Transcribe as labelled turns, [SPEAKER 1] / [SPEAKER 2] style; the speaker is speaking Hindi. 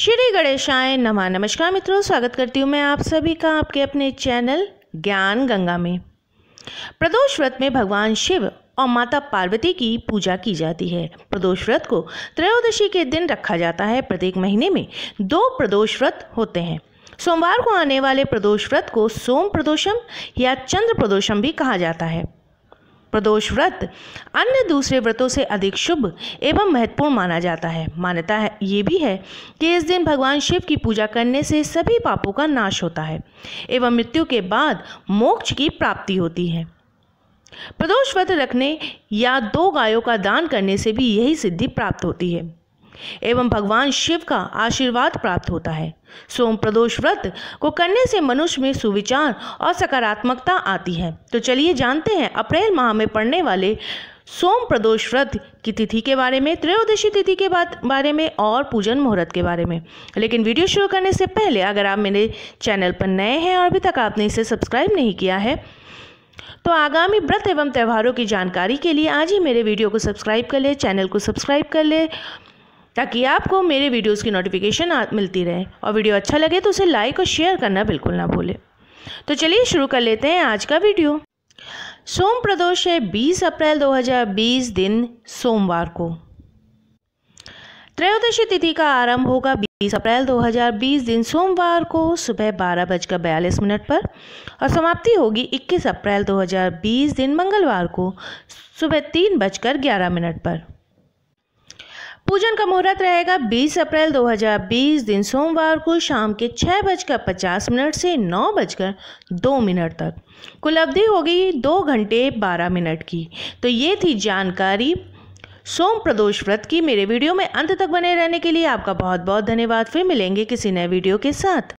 [SPEAKER 1] श्री गणेशाय नमा नमस्कार मित्रों स्वागत करती हूँ मैं आप सभी का आपके अपने चैनल ज्ञान गंगा में प्रदोष व्रत में भगवान शिव और माता पार्वती की पूजा की जाती है प्रदोष व्रत को त्रयोदशी के दिन रखा जाता है प्रत्येक महीने में दो प्रदोष व्रत होते हैं सोमवार को आने वाले प्रदोष व्रत को सोम प्रदोषम या चंद्र प्रदोषम भी कहा जाता है प्रदोष व्रत अन्य दूसरे व्रतों से अधिक शुभ एवं महत्वपूर्ण माना जाता है मान्यता है ये भी है कि इस दिन भगवान शिव की पूजा करने से सभी पापों का नाश होता है एवं मृत्यु के बाद मोक्ष की प्राप्ति होती है प्रदोष व्रत रखने या दो गायों का दान करने से भी यही सिद्धि प्राप्त होती है एवं भगवान शिव का आशीर्वाद प्राप्त होता है सोम प्रदोष व्रत को करने से मनुष्य में सुविचार और सकारात्मकता आती है तो चलिए जानते हैं अप्रैल माह में पड़ने वाले सोम प्रदोष व्रत की तिथि के बारे में त्रयोदशी तिथि के बारे में और पूजन मुहूर्त के बारे में लेकिन वीडियो शुरू करने से पहले अगर आप मेरे चैनल पर नए हैं और अभी तक आपने इसे सब्सक्राइब नहीं किया है तो आगामी व्रत एवं त्यौहारों की जानकारी के लिए आज ही मेरे वीडियो को सब्सक्राइब कर ले चैनल को सब्सक्राइब कर ले ताकि आपको मेरे वीडियोस की नोटिफिकेशन मिलती रहे और वीडियो अच्छा लगे तो उसे लाइक और शेयर करना बिल्कुल ना भूले तो चलिए शुरू कर लेते हैं आज का वीडियो सोम प्रदोष है 20 अप्रैल 2020 दिन सोमवार को त्रयोदशी तिथि का आरंभ होगा 20 अप्रैल 2020 दिन सोमवार को सुबह बारह बजकर बयालीस मिनट पर और समाप्ति होगी 21 अप्रैल 2020 दिन मंगलवार को सुबह तीन बजकर ग्यारह मिनट पर पूजन का मुहूर्त रहेगा 20 अप्रैल 2020 दिन सोमवार को शाम के छः बजकर पचास मिनट से नौ बजकर दो मिनट तक कुल अवधि होगी दो घंटे बारह मिनट की तो ये थी जानकारी सोम प्रदोष व्रत की मेरे वीडियो में अंत तक बने रहने के लिए आपका बहुत बहुत धन्यवाद फिर मिलेंगे किसी नए वीडियो के साथ